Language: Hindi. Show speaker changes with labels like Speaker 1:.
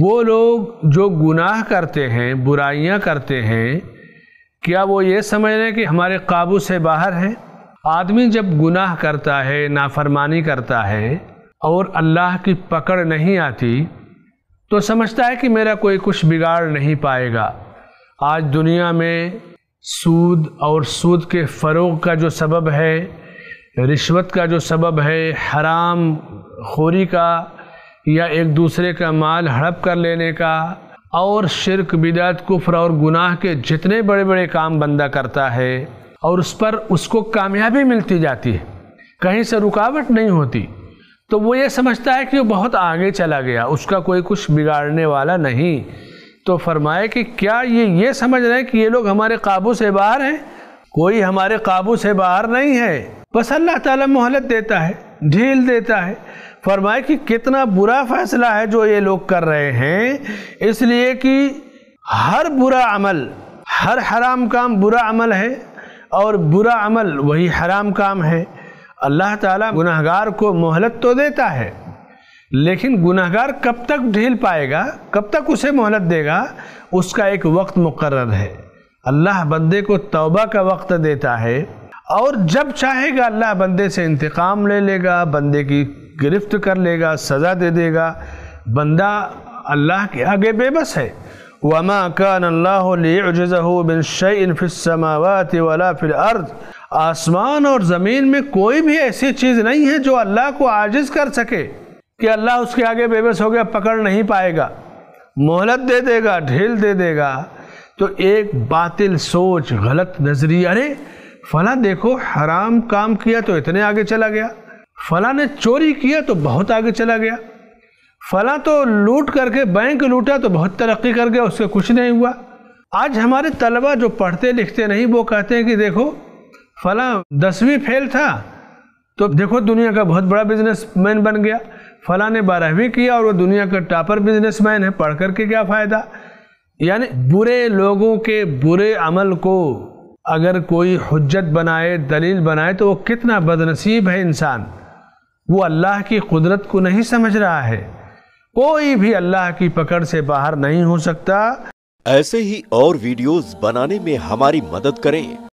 Speaker 1: वो लोग जो गुनाह करते हैं बुराइयां करते हैं क्या वो ये समझ रहे हैं कि हमारे काबू से बाहर है आदमी जब गुनाह करता है नाफरमानी करता है और अल्लाह की पकड़ नहीं आती तो समझता है कि मेरा कोई कुछ बिगाड़ नहीं पाएगा आज दुनिया में सूद और सूद के फ़रोग का जो सबब है रिश्वत का जो सबब है हराम खोरी का या एक दूसरे का माल हड़प कर लेने का और शिरक बिदात कुफ्र और गुनाह के जितने बड़े बड़े काम बंदा करता है और उस पर उसको कामयाबी मिलती जाती है कहीं से रुकावट नहीं होती तो वो ये समझता है कि वो बहुत आगे चला गया उसका कोई कुछ बिगाड़ने वाला नहीं तो फरमाए कि क्या ये ये समझ रहे हैं कि ये लोग हमारे काबू से बाहर हैं कोई हमारे काबू से बाहर नहीं है बस अल्लाह ताला मोहलत देता है ढील देता है फरमाए कि कितना बुरा फैसला है जो ये लोग कर रहे हैं इसलिए कि हर बुरा अमल हर हराम काम बुरा अमल है और बुरा अमल वही हराम काम है अल्लाह ताला गुनाहगार को मोहलत तो देता है लेकिन गुनाहगार कब तक ढील पाएगा कब तक उसे मोहलत देगा उसका एक वक्त मुकर है अल्लाह बंदे को तौबा का वक्त देता है और जब चाहेगा अल्लाह बंदे से इंतकाम ले लेगा बंदे की गिरफ्त कर लेगा सज़ा दे देगा बंदा अल्लाह के आगे बेबस है वमा कान अल्लाह बिन शैन फिसमावत वला फिल अर्द आसमान और ज़मीन में कोई भी ऐसी चीज़ नहीं है जो अल्लाह को आजिज़ कर सके कि अल्लाह उसके आगे बेबस हो गया पकड़ नहीं पाएगा मोहलत दे देगा ढील दे देगा तो एक बातिल सोच गलत नज़रिया अरे फला देखो हराम काम किया तो इतने आगे चला गया फला ने चोरी किया तो बहुत आगे चला गया फला तो लूट करके बैंक लूटा तो बहुत तरक्की कर गया उससे कुछ नहीं हुआ आज हमारे तलबा जो पढ़ते लिखते नहीं वो कहते हैं कि देखो फला दसवीं फेल था तो देखो दुनिया का बहुत बड़ा बिजनेसमैन बन गया फला ने बारहवीं किया और वो दुनिया का टॉपर बिजनेसमैन है पढ़ करके क्या फ़ायदा यानी बुरे लोगों के बुरे अमल को अगर कोई हजत बनाए दलील बनाए तो वो कितना बदनसीब है इंसान वो अल्लाह की कुदरत को नहीं समझ रहा है कोई भी अल्लाह की पकड़ से बाहर नहीं हो सकता ऐसे ही और वीडियोस बनाने में हमारी मदद करें